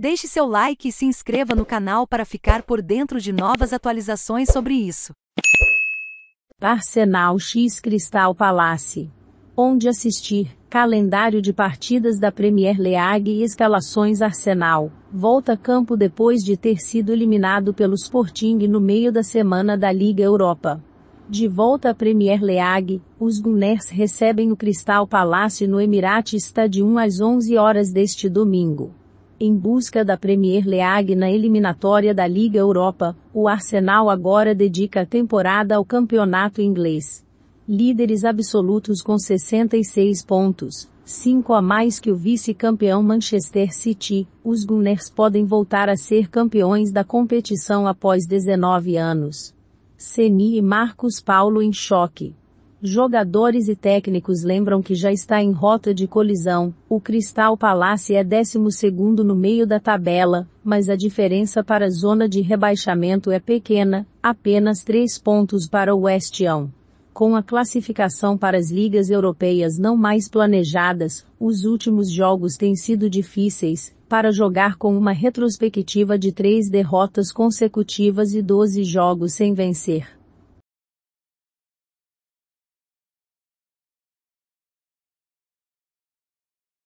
Deixe seu like e se inscreva no canal para ficar por dentro de novas atualizações sobre isso. Arsenal X Cristal Palace. Onde assistir? Calendário de partidas da Premier League e escalações Arsenal. Volta a campo depois de ter sido eliminado pelo Sporting no meio da semana da Liga Europa. De volta à Premier League, os Gunners recebem o Crystal Palace no Emirate Stadium às 11 horas deste domingo. Em busca da Premier League na eliminatória da Liga Europa, o Arsenal agora dedica a temporada ao campeonato inglês. Líderes absolutos com 66 pontos, 5 a mais que o vice-campeão Manchester City, os Gunners podem voltar a ser campeões da competição após 19 anos. Ceni e Marcos Paulo em choque. Jogadores e técnicos lembram que já está em rota de colisão, o Crystal Palace é 12 no meio da tabela, mas a diferença para a zona de rebaixamento é pequena, apenas 3 pontos para o West Ham. Com a classificação para as ligas europeias não mais planejadas, os últimos jogos têm sido difíceis, para jogar com uma retrospectiva de três derrotas consecutivas e 12 jogos sem vencer.